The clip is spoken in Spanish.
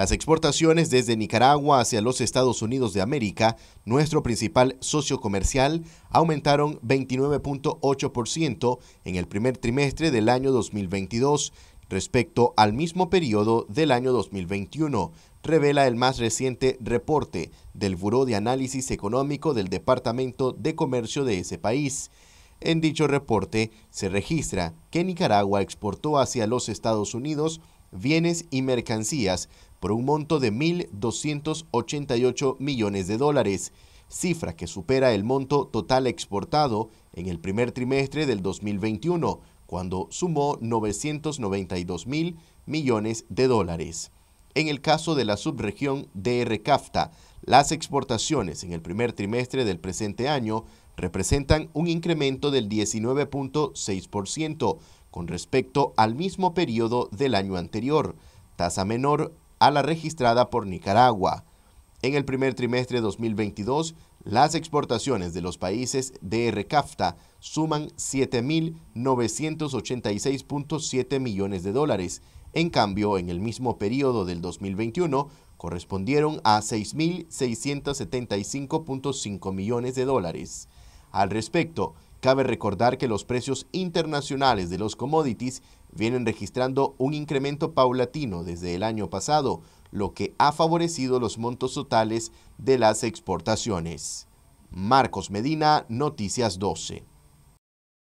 Las exportaciones desde Nicaragua hacia los Estados Unidos de América, nuestro principal socio comercial, aumentaron 29.8% en el primer trimestre del año 2022 respecto al mismo periodo del año 2021, revela el más reciente reporte del Buró de Análisis Económico del Departamento de Comercio de ese país. En dicho reporte se registra que Nicaragua exportó hacia los Estados Unidos bienes y mercancías por un monto de 1.288 millones de dólares, cifra que supera el monto total exportado en el primer trimestre del 2021, cuando sumó 992 mil millones de dólares. En el caso de la subregión DR CAFTA, las exportaciones en el primer trimestre del presente año representan un incremento del 19.6% con respecto al mismo periodo del año anterior, tasa menor a la registrada por Nicaragua. En el primer trimestre de 2022, las exportaciones de los países de RCAFTA suman 7.986.7 millones de dólares. En cambio, en el mismo periodo del 2021, correspondieron a 6.675.5 millones de dólares. Al respecto, cabe recordar que los precios internacionales de los commodities vienen registrando un incremento paulatino desde el año pasado, lo que ha favorecido los montos totales de las exportaciones. Marcos Medina, Noticias 12.